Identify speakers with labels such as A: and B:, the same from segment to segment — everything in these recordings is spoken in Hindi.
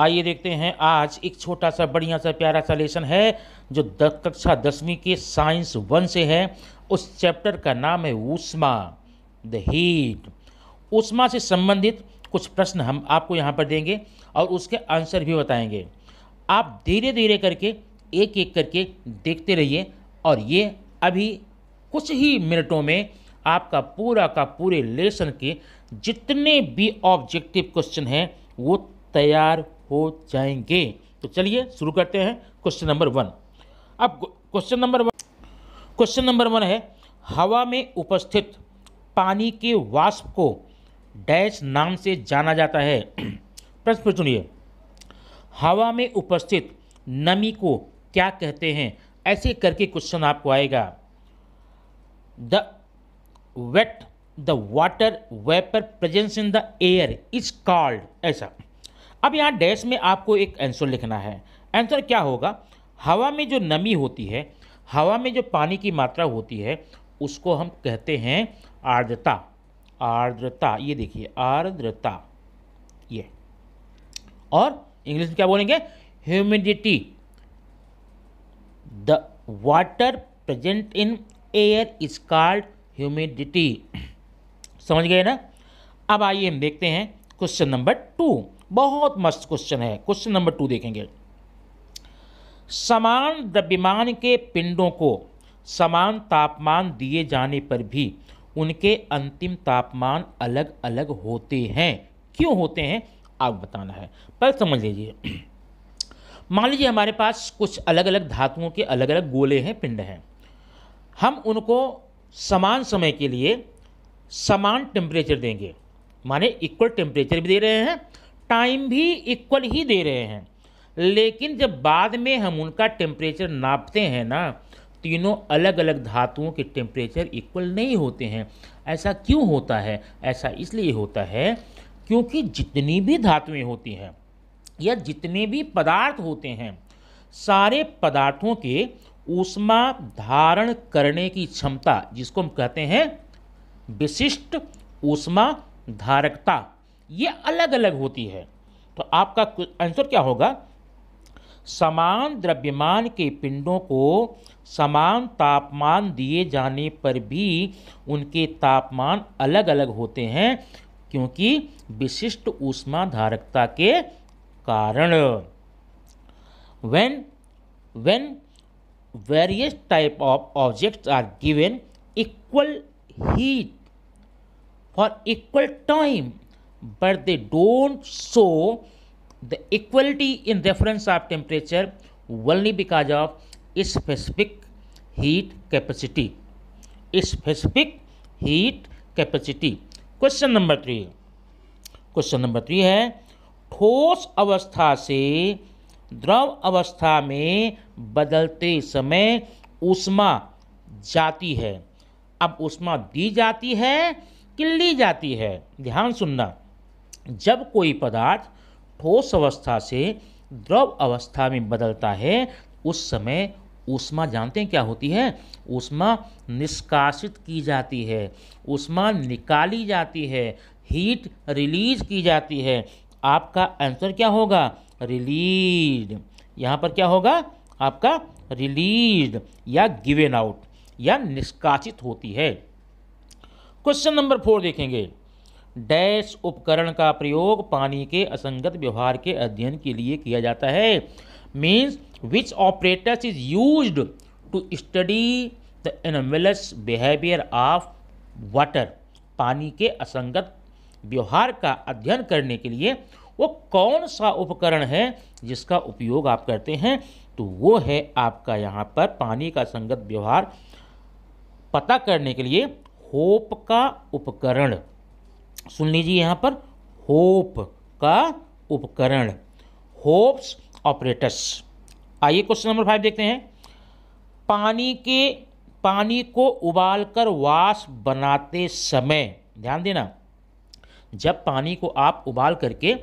A: आइए देखते हैं आज एक छोटा सा बढ़िया सा प्यारा सा लेसन है जो कक्षा दसवीं के साइंस वन से है उस चैप्टर का नाम है ऊष्मा द हीट ऊष्मा से संबंधित कुछ प्रश्न हम आपको यहाँ पर देंगे और उसके आंसर भी बताएंगे आप धीरे धीरे करके एक एक करके देखते रहिए और ये अभी कुछ ही मिनटों में आपका पूरा का पूरे लेसन के जितने भी ऑब्जेक्टिव क्वेश्चन हैं वो तैयार हो जाएंगे तो चलिए शुरू करते हैं क्वेश्चन नंबर वन अब question number one question number one है हवा में उपस्थित पानी के वाष्प को डैश नाम से जाना जाता है प्रश्न पर सुनिए हवा में उपस्थित नमी को क्या कहते हैं ऐसे करके क्वेश्चन आपको आएगा the wet the water vapour presence in the air is called ऐसा अब यहाँ डैश में आपको एक आंसर लिखना है आंसर क्या होगा हवा में जो नमी होती है हवा में जो पानी की मात्रा होती है उसको हम कहते हैं आर्द्रता आर्द्रता ये देखिए आर्द्रता ये और इंग्लिश में क्या बोलेंगे humidity the water present in air is called humidity समझ गए ना अब आइए हम देखते हैं क्वेश्चन नंबर टू बहुत मस्त क्वेश्चन है क्वेश्चन नंबर टू देखेंगे समान द्रव्यमान के पिंडों को समान तापमान दिए जाने पर भी उनके अंतिम तापमान अलग अलग होते हैं क्यों होते हैं आप बताना है पर समझ लीजिए मान लीजिए हमारे पास कुछ अलग अलग धातुओं के अलग अलग गोले हैं पिंड हैं हम उनको समान समय के लिए समान टेम्परेचर देंगे माने इक्वल टेम्परेचर भी दे रहे हैं टाइम भी इक्वल ही दे रहे हैं लेकिन जब बाद में हम उनका टेम्परेचर नापते हैं ना तीनों अलग अलग धातुओं के टेम्परेचर इक्वल नहीं होते हैं ऐसा क्यों होता है ऐसा इसलिए होता है क्योंकि जितनी भी धातुएं होती हैं या जितने भी पदार्थ होते हैं सारे पदार्थों के ऊष्मा धारण करने की क्षमता जिसको हम कहते हैं विशिष्ट ऊष्मा धारकता ये अलग अलग होती है तो आपका आंसर क्या होगा समान द्रव्यमान के पिंडों को समान तापमान दिए जाने पर भी उनके तापमान अलग अलग होते हैं क्योंकि विशिष्ट ऊष्मा धारकता के कारण when when various type of object are given equal heat for equal time but they don't show the equality in reference of temperature only because of specific heat capacity. Specific heat capacity. question number 3 question number 3 hai ठोस अवस्था से द्रव अवस्था में बदलते समय उष्मा जाती है अब उष्मा दी जाती है कि ली जाती है ध्यान सुनना जब कोई पदार्थ ठोस अवस्था से द्रव अवस्था में बदलता है उस समय ऊष्मा जानते हैं क्या होती है ऊष्मा निष्कासित की जाती है ऊष्मा निकाली जाती है हीट रिलीज की जाती है आपका आंसर क्या होगा रिलीज यहाँ पर क्या होगा आपका रिलीज या गिवेन आउट या निष्कासित होती है क्वेश्चन नंबर फोर देखेंगे डैश उपकरण का प्रयोग पानी के असंगत व्यवहार के अध्ययन के लिए किया जाता है means which operators is use to study the anomalous behaviour of water पानी के असंगत व्यवहार का अध्ययन करने के लिए वो कौन सा उपकरण है जिसका उपयोग आप करते हैं तो वो है आपका यहाँ पर पानी का संगत व्यवहार पता करने के लिए होप का उपकरण सुन लीजिए यहाँ पर होप का उपकरण होप्स ऑपरेटर्स आइए क्वेश्चन नंबर फाइव देखते हैं पानी के पानी को उबालकर वास बनाते समय ध्यान देना जब पानी को आप उबाल करके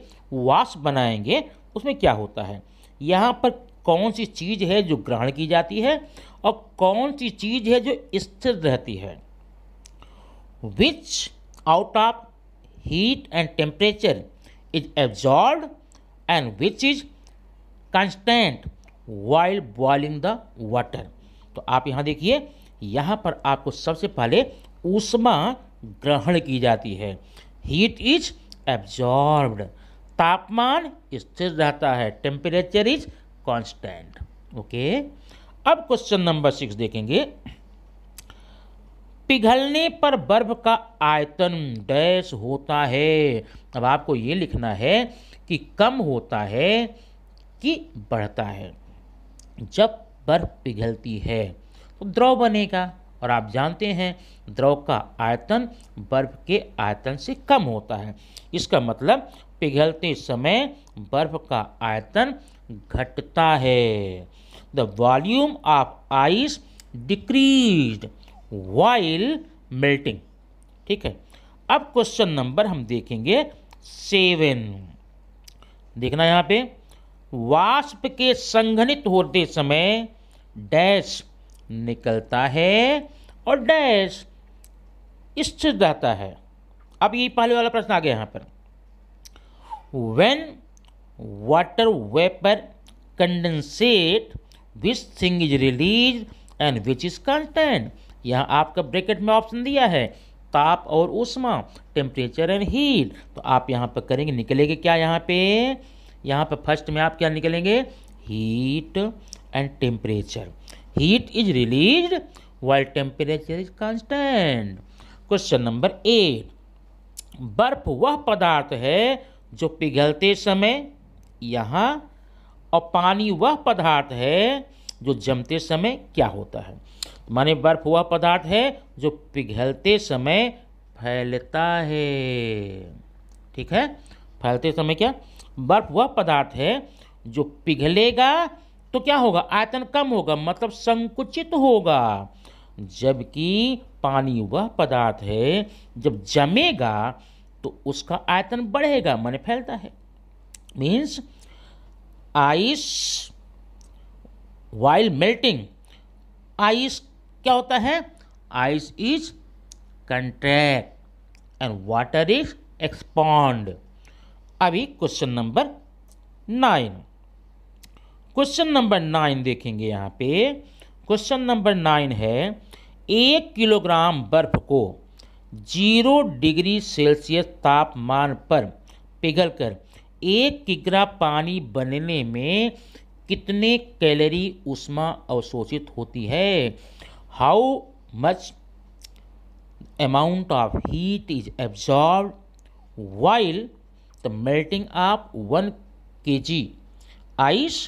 A: वाश बनाएंगे उसमें क्या होता है यहाँ पर कौन सी चीज़ है जो ग्रहण की जाती है और कौन सी चीज़ है जो स्थिर रहती है which out of heat and temperature is absorbed and which is constant while boiling the water तो आप यहाँ देखिए यहाँ पर आपको सबसे पहले ऊष्मा ग्रहण की जाती है हीट इज एब्जॉर्ब्ड तापमान स्थिर रहता है टेम्परेचर इज कॉन्स्टेंट ओके अब क्वेश्चन नंबर सिक्स देखेंगे पिघलने पर बर्फ का आयतन डैश होता है अब आपको ये लिखना है कि कम होता है कि बढ़ता है जब बर्फ पिघलती है तो द्रव बनेगा और आप जानते हैं द्रव का आयतन बर्फ के आयतन से कम होता है इसका मतलब पिघलते समय बर्फ का आयतन घटता है the volume of ice decrease while melting ठीक है अब क्वेश्चन नंबर हम देखेंगे सेवन देखना यहाँ पे वाष्प के संघनित होते समय डैश निकलता है और डैश स्थिर रहता है अब ये पहले वाला प्रश्न आ गया यहाँ पर when water vapour condensate which thing is release and which is content यहाँ आपका ब्रैकेट में ऑप्शन दिया है ताप और उष्मा टेम्परेचर एंड हीट तो आप यहाँ पर करेंगे निकलेंगे क्या यहाँ पे यहाँ पर फर्स्ट में आप क्या निकलेंगे heat and temperature heat is release while temperature is constant question number eight बर्फ वह पदार्थ है जो पिघलते समय यहाँ और पानी वह पदार्थ है जो जमते समय क्या होता है माने बर्फ हुआ पदार्थ है जो पिघलते समय फैलता है ठीक है फैलते समय क्या बर्फ हुआ पदार्थ है जो पिघलेगा तो क्या होगा आयतन कम होगा मतलब संकुचित होगा जबकि पानी वह पदार्थ है जब जमेगा तो उसका आयतन बढ़ेगा माने फैलता है means ice while melting ice क्या होता है ice is contract and water is expand अभी question number nine question number nine देखेंगे यहाँ पे क्वेश्चन नंबर नाइन है एक किलोग्राम बर्फ को जीरो डिग्री सेल्सियस तापमान पर पिघलकर एक किग्रा पानी बनने में कितने कैलोरी उष्मा अवशोषित होती है how much amount of heat is absorb while the melting of one K G ice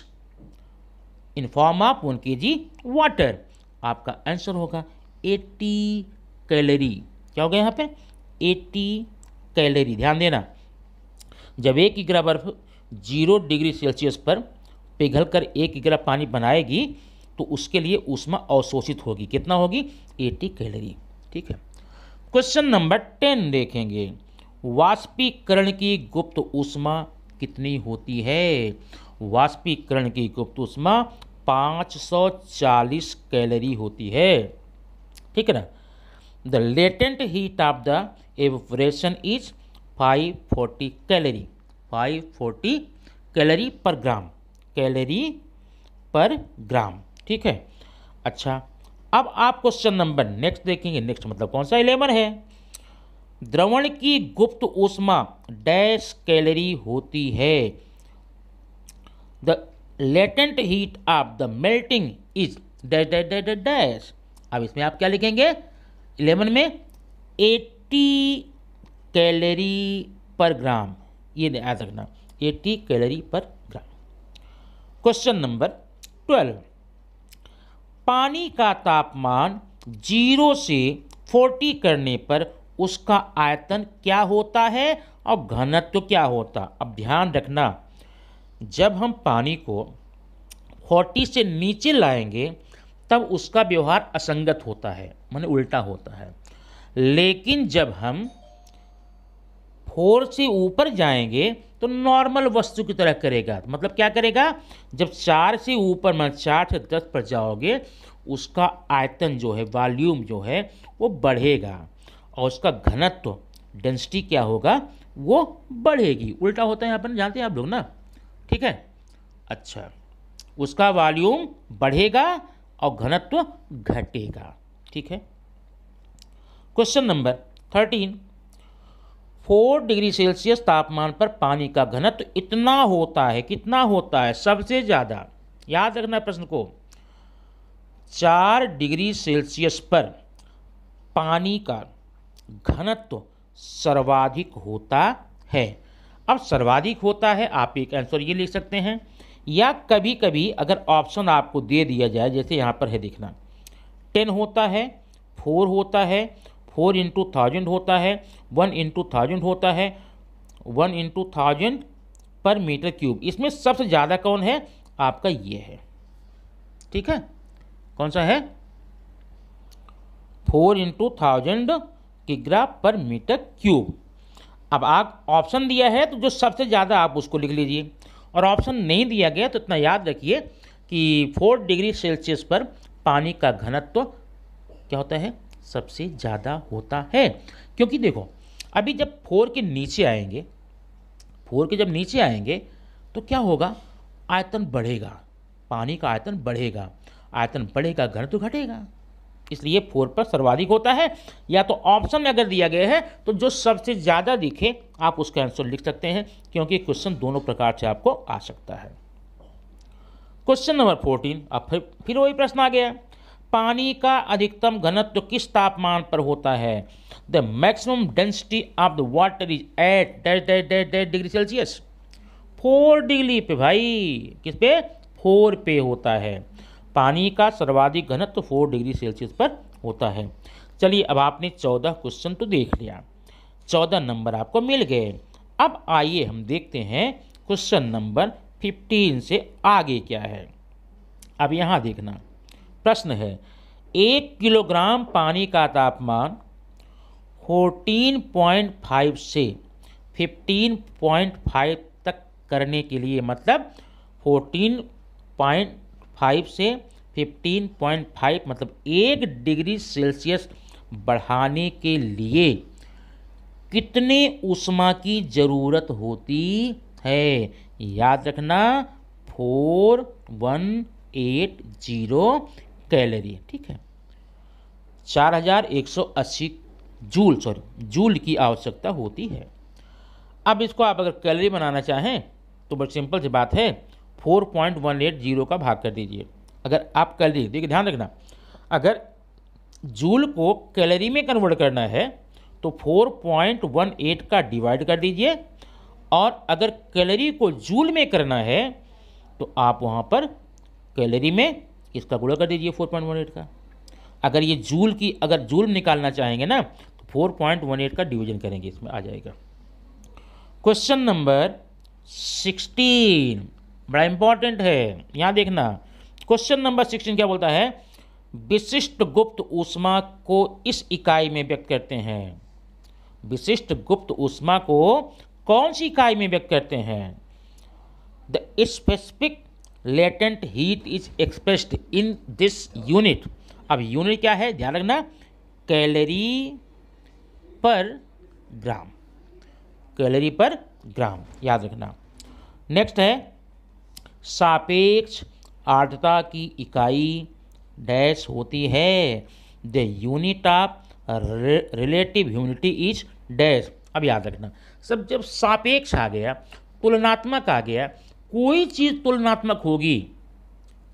A: in form of one K G water आपका आंसर होगा 80 कैलोरी क्या हो गया यहाँ पे 80 कैलोरी ध्यान देना जब एक ही ग्रह बर्फ जीरो डिग्री सेल्सियस पर पिघल कर एक गिला पानी बनाएगी तो उसके लिए ऊष्मा अवशोषित होगी कितना होगी 80 कैलोरी ठीक है क्वेश्चन नंबर टेन देखेंगे वाष्पीकरण की गुप्त ऊष्मा कितनी होती है वाष्पीकरण की गुप्त ऊष्मा 540 कैलोरी होती है ठीक है ना the latent heat of the evaporation is 540 calorie 540 calorie per gram calorie per ग्राम ठीक है अच्छा अब आप क्वेश्चन नंबर नेक्स्ट देखेंगे नेक्स्ट मतलब कौन सा इलेवन है द्रवण की गुप्त ऊष्मा डैश कैलोरी होती है the latent heat of the melting is dash dash dash dash अब इसमें आप क्या लिखेंगे इलेवन में एट्टी कैलोरी पर ग्राम ये याद रखना eighty calorie per question number twelve पानी का तापमान जीरो से फोर्टी करने पर उसका आयतन क्या होता है और घनत्व क्या होता अब ध्यान रखना जब हम पानी को फोर्टी से नीचे लाएंगे तब उसका व्यवहार असंगत होता है माने उल्टा होता है लेकिन जब हम फोर से ऊपर जाएंगे तो नॉर्मल वस्तु की तरह करेगा तो मतलब क्या करेगा जब चार से ऊपर मतलब चार से दस पर जाओगे उसका आयतन जो है वॉल्यूम जो है वो बढ़ेगा और उसका घनत्व डेंसिटी क्या होगा वो बढ़ेगी उल्टा होता है यहाँ पर जानते हैं आप लोग ना ठीक है अच्छा उसका वॉल्यूम बढ़ेगा और घनत्व घटेगा ठीक है question number thirteen four degree Celsius तापमान पर पानी का घनत्व इतना होता है कितना होता है सबसे ज़्यादा याद रखना प्रश्न को चार डिग्री सेल्सियस पर पानी का घनत्व सर्वाधिक होता है अब सर्वाधिक होता है आप एक आंसर ये लिख सकते हैं या कभी कभी अगर ऑप्शन आपको दे दिया जाए जैसे यहाँ पर है देखना टेन होता है फोर होता है फोर इंटू थाउजेंड होता है वन इंटू थाउजेंड होता है one into thousand per metre cube इसमें सबसे ज़्यादा कौन है आपका ये है ठीक है कौन सा है फोर इंटू थाउजेंड किग्रा पर मीटर क्यूब अब आप ऑप्शन दिया है तो जो सबसे ज़्यादा आप उसको लिख लीजिए और ऑप्शन नहीं दिया गया तो इतना याद रखिए कि फोर डिग्री सेल्सियस पर पानी का घनत्व तो क्या होता है सबसे ज़्यादा होता है क्योंकि देखो अभी जब फोर के नीचे आएंगे फोर के जब नीचे आएंगे तो क्या होगा आयतन बढ़ेगा पानी का आयतन बढ़ेगा आयतन बढ़ेगा घन तो घटेगा इसलिए फोर पर सर्वाधिक होता है या तो ऑप्शन में अगर दिया गया है तो जो सबसे ज़्यादा दिखे आप उसका आंसर लिख सकते हैं क्योंकि क्वेश्चन दोनों प्रकार से आपको आ सकता है क्वेश्चन नंबर फोर्टीन अब फिर फिर वही प्रश्न आ गया पानी का अधिकतम घनत्व किस तापमान पर होता है the maximum density of the water is at that dash dash dash degree Celsius four degree पे भाई किस पे फोर पे होता है पानी का सर्वाधिक घनत्व फोर डिग्री सेल्सियस पर होता है चलिए अब आपने चौदह क्वेश्चन तो देख लिया चौदह नंबर आपको मिल गए अब आइए हम देखते हैं क्वेश्चन नंबर फिफ्टीन से आगे क्या है अब यहाँ देखना प्रश्न है एक किलोग्राम पानी का तापमान 14.5 से 15.5 तक करने के लिए मतलब 14.5 से 15.5 मतलब एक डिग्री सेल्सियस बढ़ाने के लिए कितने उष्मा की ज़रूरत होती है याद रखना four one eight zero calorie है ठीक है 4180 जूल सॉरी जूल की आवश्यकता होती है अब इसको आप अगर कैलरी बनाना चाहें तो बड़ी सिंपल सी बात है 4.180 का भाग कर दीजिए अगर आप कैलरी देखिए ध्यान रखना अगर जूल को कैलरी में कन्वर्ट करना है तो 4.18 का डिवाइड कर दीजिए और अगर कैलरी को जूल में करना है तो आप वहाँ पर कैलरी में इसका गुड़ा कर दीजिए फोर पॉइंट वन एट का अगर ये जूल की अगर जूल निकालना चाहेंगे ना तो फोर पॉइंट वन एट का डिवीजन करेंगे इसमें आ जाएगा क्वेश्चन नंबर सिक्सटीन बड़ा इंपॉर्टेंट है यहाँ देखना क्वेश्चन नंबर सिक्सटीन क्या बोलता है विशिष्ट गुप्त ऊष्मा को इस इकाई में व्यक्त करते हैं विशिष्ट गुप्त ऊष्मा को कौन सी इकाई में व्यक्त करते हैं the specific latent heat is expressed in this unit अब यूनिट क्या है ध्यान रखना कैलरी पर ग्राम कैलरी पर ग्राम याद रखना नेक्स्ट है सापेक्ष आर्द्रता की इकाई डैश होती है the unit of relative humidity is dash अब याद रखना सब जब सापेक्ष आ गया तुलनात्मक आ गया कोई चीज़ तुलनात्मक होगी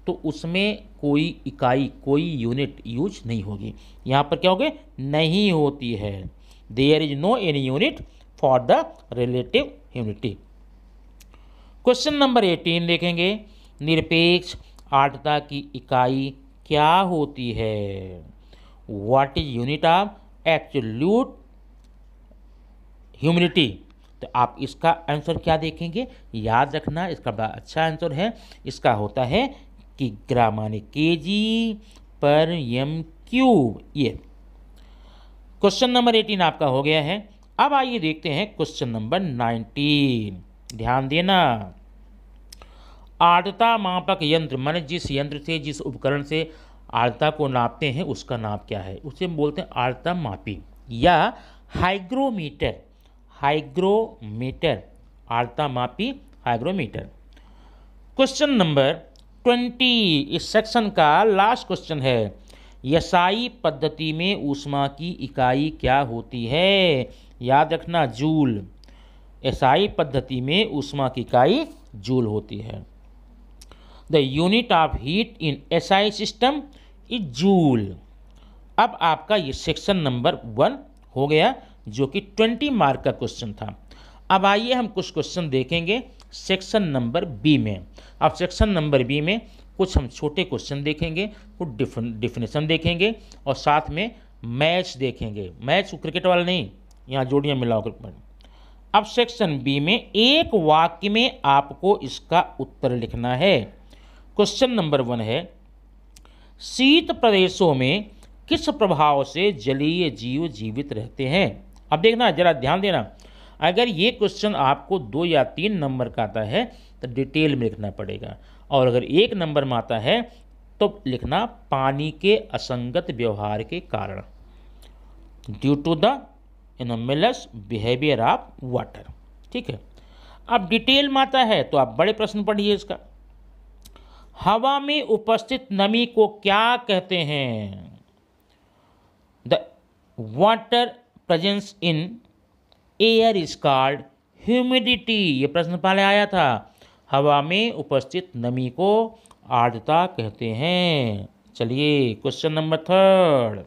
A: तो उसमें कोई इकाई कोई यूनिट यूज नहीं होगी यहाँ पर क्या होगी नहीं होती है there is no any unit for the relative unity question number eighteen देखेंगे निरपेक्ष आर्द्रता की इकाई क्या होती है what is unit of absolute humidity तो आप इसका आंसर क्या देखेंगे याद रखना इसका बड़ा अच्छा आंसर है इसका होता है कि ग्राम K G per M cube ये क्वेश्चन नंबर एटीन आपका हो गया है अब आइए देखते हैं क्वेश्चन नंबर नाइनटीन ध्यान देना आर्द्रता मापक यंत्र मान जिस यंत्र से जिस उपकरण से आर्द्रता को नापते हैं उसका नाम क्या है उसे हम बोलते हैं आर्द्रता मापी या हाइग्रोमीटर हाइग्रोमीटर आर्ता मापी हाइग्रोमीटर क्वेश्चन नंबर ट्वेंटी इस सेक्शन का लास्ट क्वेश्चन है यसाई पद्धति में ऊष्मा की इकाई क्या होती है याद रखना जूल यसाई पद्धति में ऊष्मा की इकाई जूल होती है the unit of heat in SI system is joule अब आपका ये सेक्शन नंबर वन हो गया जो कि ट्वेंटी मार्क का क्वेश्चन था अब आइए हम कुछ क्वेश्चन देखेंगे सेक्शन नंबर बी में अब सेक्शन नंबर बी में कुछ हम छोटे क्वेश्चन देखेंगे कुछ डिफिनेशन देखेंगे और साथ में मैच देखेंगे मैच तो क्रिकेट वाला नहीं यहाँ जोड़ियाँ मिलाओ अब सेक्शन बी में एक वाक्य में आपको इसका उत्तर लिखना है क्वेश्चन नंबर वन है शीत प्रदेशों में किस प्रभाव से जलीय जीव जीवित रहते हैं अब देखना ज़रा ध्यान देना अगर ये क्वेश्चन आपको दो या तीन नंबर का आता है तो डिटेल में लिखना पड़ेगा और अगर एक नंबर में आता है तो लिखना पानी के असंगत व्यवहार के कारण due to the anomalous behaviour of water ठीक है अब डिटेल में आता है तो आप बड़े प्रश्न पढ़िए इसका हवा में उपस्थित नमी को क्या कहते हैं the water presence in air is called humidity ये प्रश्न पहले आया था हवा में उपस्थित नमी को आर्द्रता कहते हैं चलिए क्वेश्चन नंबर थर्ड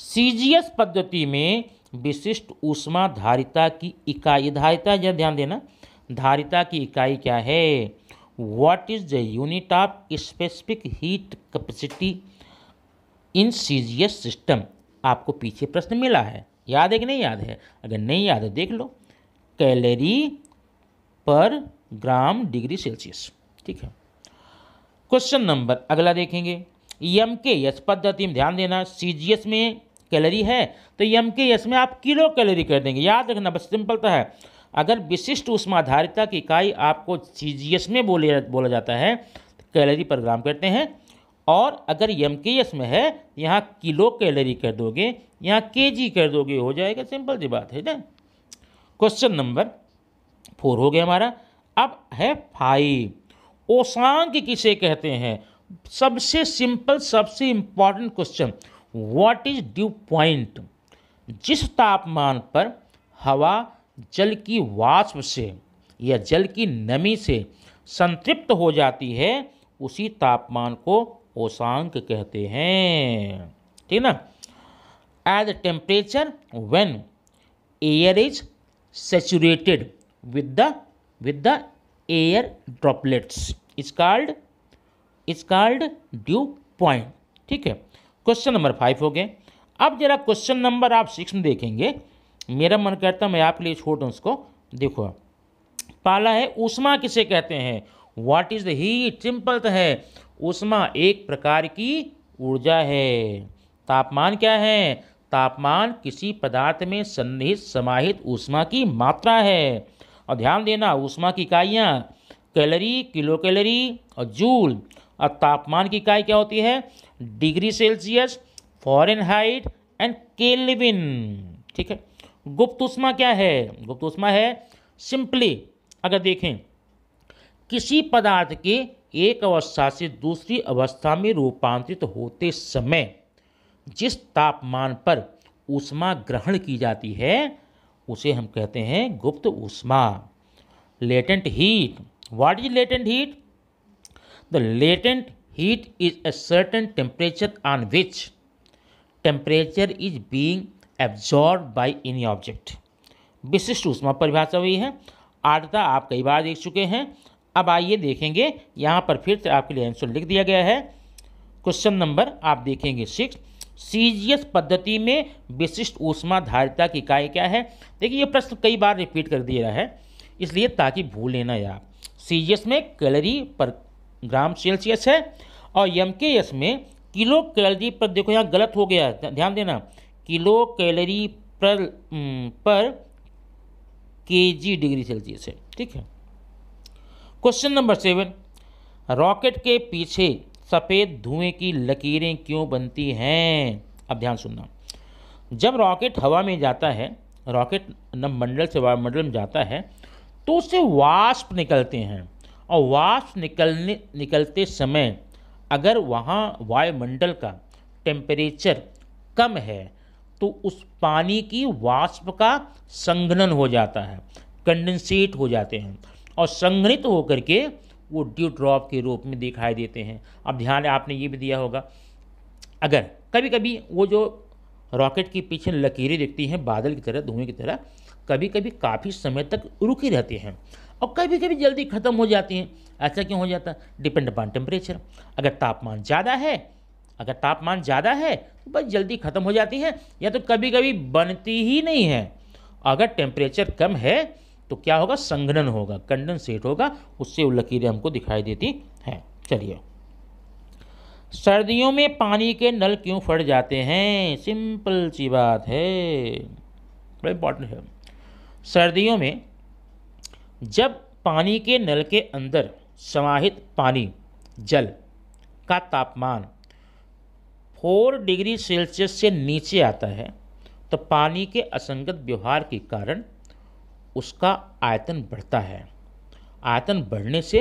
A: सीजीएस पद्धति में विशिष्ट ऊष्मा धारिता की इकाई धारिता यह ध्यान देना धारिता की इकाई क्या है what is the unit of specific heat capacity in CGS system आपको पीछे प्रश्न मिला है याद है कि नहीं याद है अगर नहीं याद है देख low calorie per gram degree Celsius ठीक है क्वेश्चन नंबर अगला देखेंगे यम के यस पद्धति में ध्यान देना सी जी एस में कैलोरी है तो यम के यस में आप किलो कैलोरी कर देंगे याद रखना बस सिंपल तो है अगर विशिष्ट उष्मा आधारिता की इकाई आपको सी जी एस में बोले बोला जाता है तो कैलोरी पर ग्राम करते हैं और अगर एम के एस में है यहाँ किलो कैलोरी कर दोगे यहाँ के जी कर दोगे हो जाएगा सिंपल सी बात है ना क्वेश्चन नंबर फोर हो गया हमारा अब है फाइव ओसांग किसे कहते हैं सबसे सिंपल सबसे important question what is dew point जिस तापमान पर हवा जल की वाष्प से या जल की नमी से संतृप्त हो जाती है उसी तापमान को ओशांक कहते हैं ठीक ना as temperature when air is saturated with the with the air droplets is called is called dew point ठीक है क्वेश्चन नंबर फाइव हो गए अब जरा क्वेश्चन नंबर आप सिक्स में देखेंगे मेरा मन करता है मैं आपके लिए छोड़ दूँ उसको देखो पाला है उष्मा किसे कहते हैं what is the heat simple तो है उष्मा एक प्रकार की ऊर्जा है तापमान क्या है तापमान किसी पदार्थ में सन्निहित समाहित ऊष्मा की मात्रा है और ध्यान देना ऊष्मा की इकाइयाँ कैलोरी किलो कैलोरी और जूल और तापमान की इकाई क्या होती है degree Celsius Fahrenheit and kelvin ठीक है गुप्त उष्मा क्या है गुप्त उष्मा है सिंपली अगर देखें किसी पदार्थ के एक अवस्था से दूसरी अवस्था में रूपांतरित होते समय जिस तापमान पर ऊष्मा ग्रहण की जाती है उसे हम कहते हैं गुप्त ऊष्मा latent heat what is latent heat the latent heat is a certain temperature on which temperature is being absorb by any object विशिष्ट ऊष्मा परिभाषा हुई है आर्द्रता आप कई बार देख चुके हैं अब आइए देखेंगे यहाँ पर फिर से आपके लिए आंसर लिख दिया गया है क्वेश्चन नंबर आप देखेंगे सिक्स सीजीएस पद्धति में विशिष्ट ऊष्मा धारिता की इकाई क्या है देखिए ये प्रश्न कई बार रिपीट कर दिया है इसलिए ताकि भूल लेना आप सीजीएस में कैलोरी पर ग्राम सेल्सियस है और एम में किलो कैलोरी पर देखो यहाँ गलत हो गया ध्यान देना किलो कैलोरी पर पर जी डिग्री सेल्सियस है ठीक है क्वेश्चन नंबर सेवन रॉकेट के पीछे सफ़ेद धुएं की लकीरें क्यों बनती हैं अब ध्यान सुनना जब रॉकेट हवा में जाता है रॉकेट नवमंडल से वायुमंडल में जाता है तो उससे वाष्प निकलते हैं और वाष्प निकलने निकलते समय अगर वहाँ वायुमंडल का टेम्परेचर कम है तो उस पानी की वाष्प का संघनन हो जाता है कंडेंसेट हो जाते हैं और संग्रहित होकर के वो ड्यू ड्रॉप के रूप में दिखाई देते हैं अब ध्यान आपने ये भी दिया होगा अगर कभी कभी वो जो रॉकेट के पीछे लकीरें दिखती हैं बादल की तरह धुएं की तरह कभी कभी काफ़ी समय तक रुकी रहती हैं और कभी कभी जल्दी ख़त्म हो जाती हैं ऐसा क्यों हो जाता है डिपेंड अपॉन टेम्परेचर अगर तापमान ज़्यादा है अगर तापमान ज़्यादा है तो बस जल्दी ख़त्म हो जाती हैं या तो कभी कभी बनती ही नहीं है अगर टेम्परेचर कम है तो क्या होगा संघनन होगा कंडेंसेट होगा उससे वो लकीरें हमको दिखाई देती हैं चलिए सर्दियों में पानी के नल क्यों फट जाते हैं सिंपल सी बात है बड़ा इंपॉर्टेंट है सर्दियों में जब पानी के नल के अंदर समाहित पानी जल का तापमान फोर डिग्री सेल्सियस से नीचे आता है तो पानी के असंगत व्यवहार के कारण उसका आयतन बढ़ता है आयतन बढ़ने से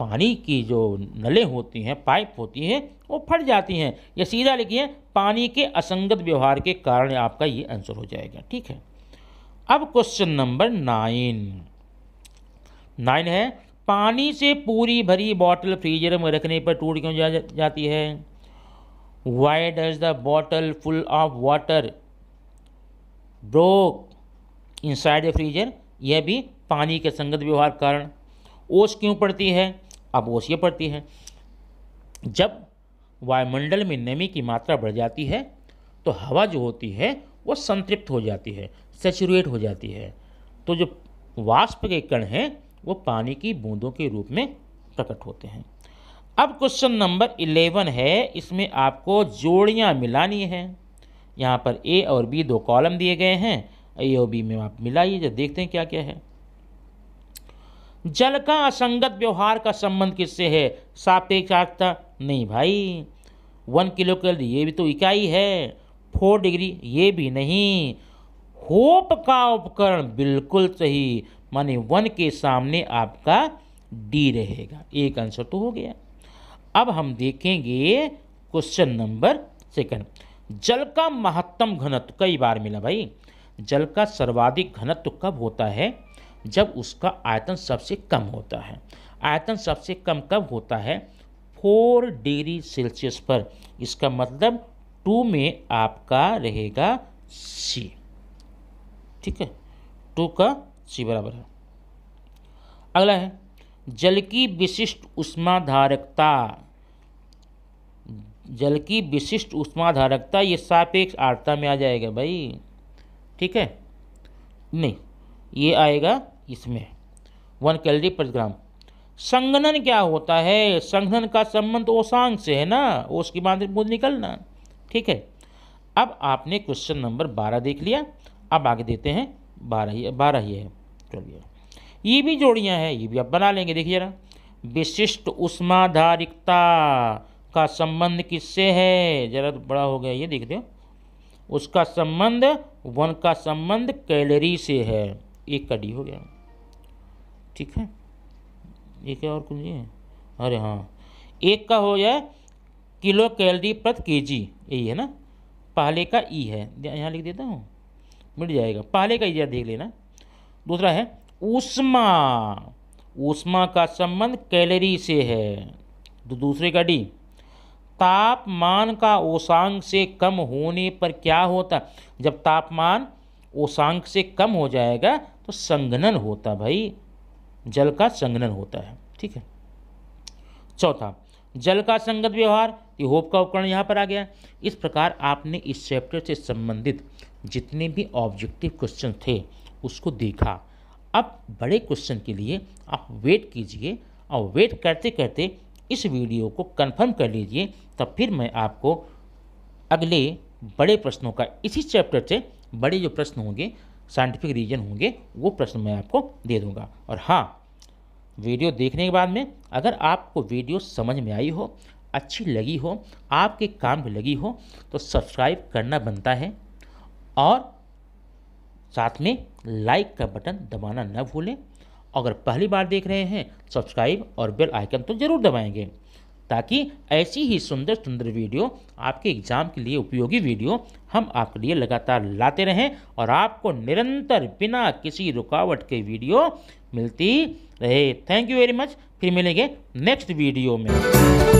A: पानी की जो नलें होती हैं पाइप होती हैं वो फट जाती हैं या सीधा लिखिए पानी के असंगत व्यवहार के कारण आपका ये आंसर हो जाएगा ठीक है अब क्वेश्चन नंबर नाइन नाइन है पानी से पूरी भरी बॉटल फ्रीजर में रखने पर टूट क्यों जा, जाती है why does the bottle full of water broke inside the freezer यह भी पानी के संगत व्यवहार कारण ओस क्यों पड़ती है अब ओस ये पड़ती है जब वायुमंडल में नमी की मात्रा बढ़ जाती है तो हवा जो होती है वो संतृप्त हो जाती है सेचुरेट हो जाती है तो जो वाष्प के कण हैं वो पानी की बूंदों के रूप में प्रकट होते हैं अब क्वेश्चन नंबर इलेवन है इसमें आपको जोड़ियाँ मिलानी है यहाँ पर ए और बी दो कॉलम दिए गए हैं बी में आप मिलाइए जब देखते हैं क्या क्या है जल का असंगत व्यवहार का संबंध किससे है सापेक्षार्थता नहीं भाई वन किलो के ये भी तो इकाई है फोर डिग्री ये भी नहीं होप का उपकरण बिल्कुल सही माने वन के सामने आपका डी रहेगा एक आंसर तो हो गया अब हम देखेंगे क्वेश्चन नंबर सेकंड जल का महत्तम घनत्व कई बार मिला भाई जल का सर्वाधिक घनत्व कब होता है जब उसका आयतन सबसे कम होता है आयतन सबसे कम कब होता है फोर डिग्री सेल्सियस पर इसका मतलब टू में आपका रहेगा सी ठीक है टू का सी बराबर है अगला है जल की विशिष्ट उष्माधारकता जल की विशिष्ट उष्माधारकता ये सापेक्ष आर्ता में आ जाएगा भाई ठीक है नहीं ये आएगा इसमें वन कैलरी पर ग्राम संगनन क्या होता है संगनन का संबंध ओसांग से है ना ओस की बांध निकलना ठीक है अब आपने क्वेश्चन नंबर बारह देख लिया अब आगे देते हैं बारह ही बारह ही है चलिए ये भी जोड़ियां हैं ये भी आप बना लेंगे देखिए जरा विशिष्ट उष्माधारिकता का संबंध किससे है जरा बड़ा हो गया ये देख दो उसका संबंध वन का संबंध कैलरी से है एक का डी हो गया ठीक है ये क्या और कुछ नहीं है अरे हाँ एक का हो जाए किलो कैलरी प्रति केजी यही है ना पहले का ई है यहाँ लिख देता हूँ मिट जाएगा पहले का ई देख लेना दूसरा है ऊष्मा ऊष्मा का संबंध कैलरी से है तो दूसरे का डी तापमान का ओसांग से कम होने पर क्या होता जब तापमान ओसांग से कम हो जाएगा तो संगनन होता भाई जल का संगनन होता है ठीक है चौथा जल का संगत व्यवहार ये होप का उपकरण यहाँ पर आ गया इस प्रकार आपने इस चैप्टर से संबंधित जितने भी ऑब्जेक्टिव क्वेश्चन थे उसको देखा अब बड़े क्वेश्चन के लिए आप वेट कीजिए और वेट करते करते इस वीडियो को कन्फर्म कर लीजिए तब फिर मैं आपको अगले बड़े प्रश्नों का इसी चैप्टर से बड़े जो प्रश्न होंगे साइंटिफिक रीजन होंगे वो प्रश्न मैं आपको दे दूंगा और हाँ वीडियो देखने के बाद में अगर आपको वीडियो समझ में आई हो अच्छी लगी हो आपके काम में लगी हो तो सब्सक्राइब करना बनता है और साथ में लाइक का बटन दबाना न भूलें अगर पहली बार देख रहे हैं सब्सक्राइब और बेल आइकन तो ज़रूर दबाएंगे ताकि ऐसी ही सुंदर सुंदर वीडियो आपके एग्ज़ाम के लिए उपयोगी वीडियो हम आपके लिए लगातार लाते रहें और आपको निरंतर बिना किसी रुकावट के वीडियो मिलती रहे थैंक यू वेरी मच फिर मिलेंगे नेक्स्ट वीडियो में